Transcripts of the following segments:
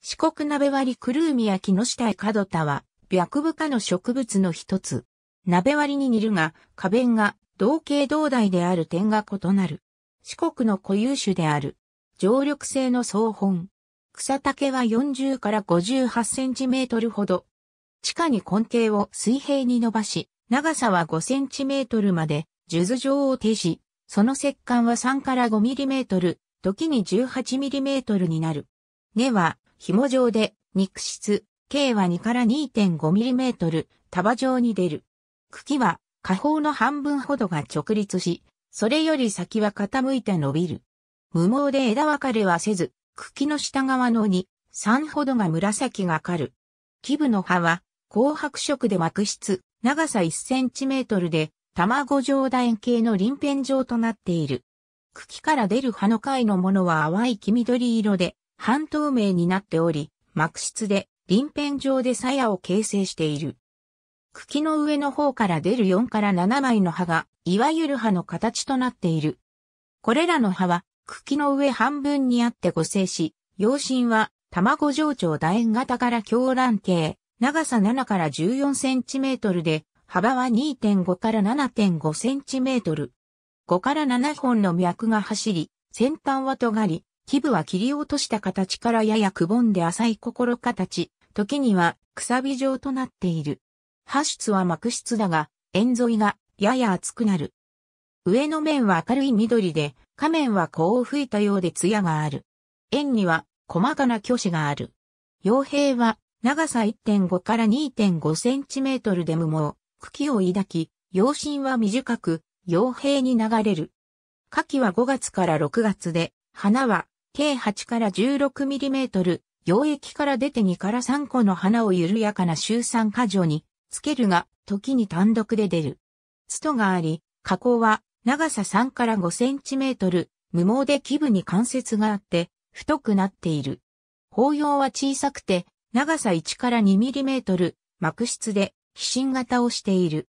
四国鍋割りクルーミや木下へ角田は、白部科の植物の一つ。鍋割りに似るが、花弁が同系同代である点が異なる。四国の固有種である。常緑性の草本。草丈は40から58センチメートルほど。地下に根茎を水平に伸ばし、長さは5センチメートルまで、数頭状を呈し、その石管は3から5ミリメートル、時に18ミリメートルになる。根は紐状で、肉質、径は2から 2.5mm、束状に出る。茎は、下方の半分ほどが直立し、それより先は傾いて伸びる。無毛で枝分かれはせず、茎の下側の2、3ほどが紫がかる。基部の葉は、紅白色で膜質、長さ1センチメートルで、卵状楕円形の輪片状となっている。茎から出る葉の貝のものは淡い黄緑色で、半透明になっており、膜質で、臨片状で鞘を形成している。茎の上の方から出る4から7枚の葉が、いわゆる葉の形となっている。これらの葉は、茎の上半分にあって互生し、葉身は、卵状長楕円型から狂乱形、長さ7から14センチメートルで、幅は2.5から7.5センチメートル。5から7本の脈が走り、先端は尖り、基部は切り落とした形からややくぼんで浅い心形、時にはくさび状となっている。破出は膜質だが、円沿いがやや厚くなる。上の面は明るい緑で、下面は香を吹いたようで艶がある。円には細かな巨子がある。傭兵は長さ1.5から2.5センチメートルで無毛、茎を抱き、傭心は短く、傭兵に流れる。夏季は5月から6月で、花は計8から16ミリメートル、溶液から出て2から3個の花を緩やかな周産過剰につけるが、時に単独で出る。ツトがあり、加工は長さ3から5センチメートル、無毛で基部に関節があって、太くなっている。包葉は小さくて、長さ1から2ミリメートル、膜質で、皮心型をしている。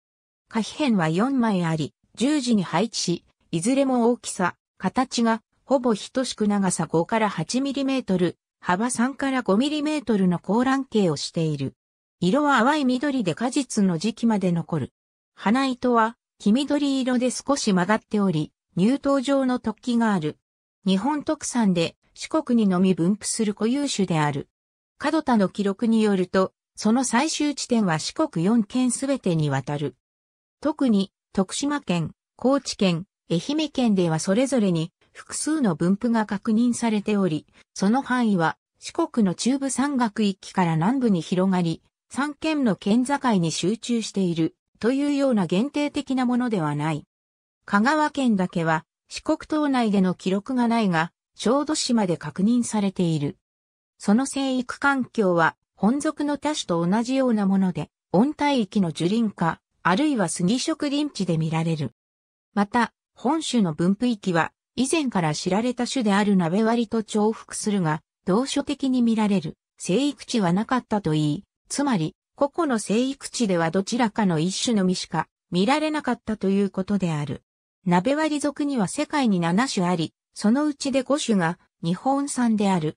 可飛片は4枚あり、十字に配置し、いずれも大きさ、形がほぼ等しく長さ5から8ミリメートル、幅3から5ミリメートルの高卵形をしている。色は淡い緑で果実の時期まで残る。花糸は黄緑色で少し曲がっており、乳頭状の突起がある。日本特産で四国にのみ分布する固有種である。角田の記録によると、その最終地点は四国4県すべてにわたる。特に、徳島県、高知県、愛媛県ではそれぞれに複数の分布が確認されており、その範囲は四国の中部山岳域から南部に広がり、三県の県境に集中しているというような限定的なものではない。香川県だけは四国島内での記録がないが、小豆島で確認されている。その生育環境は本属の多種と同じようなもので、温帯域の樹林化、あるいは杉植林地で見られる。また、本種の分布域は以前から知られた種である鍋割りと重複するが、同所的に見られる生育地はなかったといい、つまり、個々の生育地ではどちらかの一種のみしか見られなかったということである。鍋割り属には世界に7種あり、そのうちで5種が日本産である。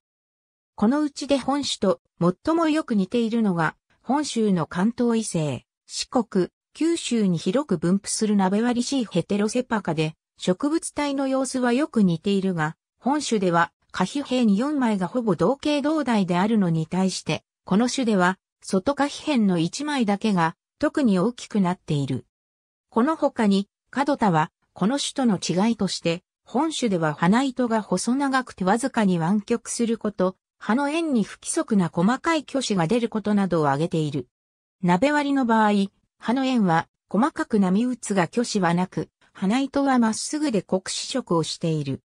このうちで本種と最もよく似ているのが、本州の関東異性、四国、九州に広く分布する鍋割りシヘテロセパカで、植物体の様子はよく似ているが、本種では下皮に4枚がほぼ同型同体であるのに対して、この種では外下皮片の1枚だけが特に大きくなっている。この他に、角田はこの種との違いとして、本種では花糸が細長くてわずかに湾曲すること、葉の円に不規則な細かい挙子が出ることなどを挙げている。鍋割りの場合、葉の円は細かく波打つが挙子はなく、花糸はまっすぐで黒視色をしている。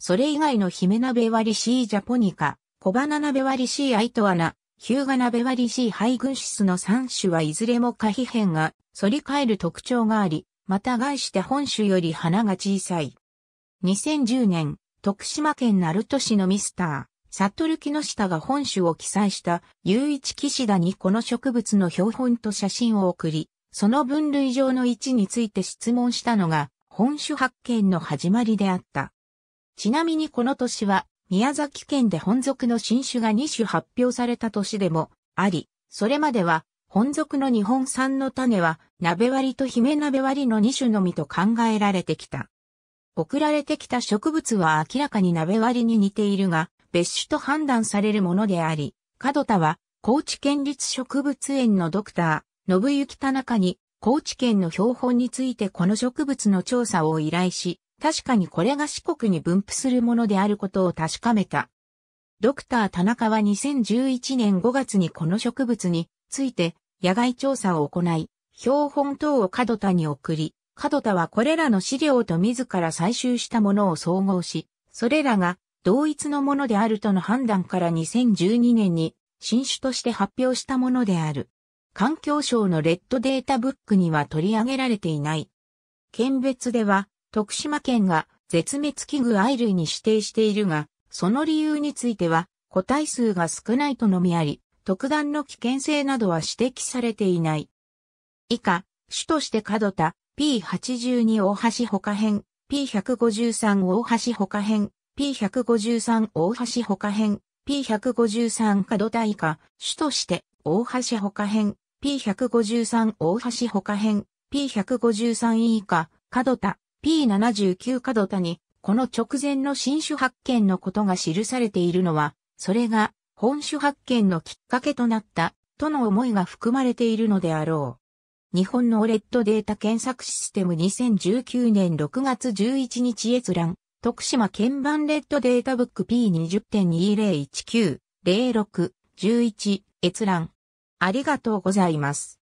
それ以外のヒメナベワリシージャポニカ、小花ナ割ベワリシーアイトアナ、ヒューガナベワリシーハイグンシスの3種はいずれも可比変が反り返る特徴があり、また外して本種より花が小さい。2010年、徳島県鳴門市のミスター、サトル木下が本種を記載した、有一騎士だにこの植物の標本と写真を送り、その分類上の位置について質問したのが、本種発見の始まりであった。ちなみにこの年は、宮崎県で本属の新種が2種発表された年でもあり、それまでは、本属の日本産の種は、鍋割りと姫鍋割りの2種のみと考えられてきた。送られてきた植物は明らかに鍋割りに似ているが、別種と判断されるものであり、角田は、高知県立植物園のドクター、信行田中に高知県の標本についてこの植物の調査を依頼し、確かにこれが四国に分布するものであることを確かめた。ドクター田中は2011年5月にこの植物について野外調査を行い、標本等を角田に送り、角田はこれらの資料と自ら採集したものを総合し、それらが同一のものであるとの判断から2012年に新種として発表したものである。環境省のレッドデータブックには取り上げられていない。県別では、徳島県が絶滅危惧愛類に指定しているが、その理由については、個体数が少ないとのみあり、特段の危険性などは指摘されていない。以下、主として角田、P82 大橋他編、P153 大橋他編、P153 大橋他編、P153 角田以下、主として大橋他編、P153 大橋他編、P153 以下、角田、P79 角田に、この直前の新種発見のことが記されているのは、それが本種発見のきっかけとなった、との思いが含まれているのであろう。日本のレッドデータ検索システム2019年6月11日閲覧、徳島鍵盤レッドデータブック P20.2019-06-11 閲覧。ありがとうございます。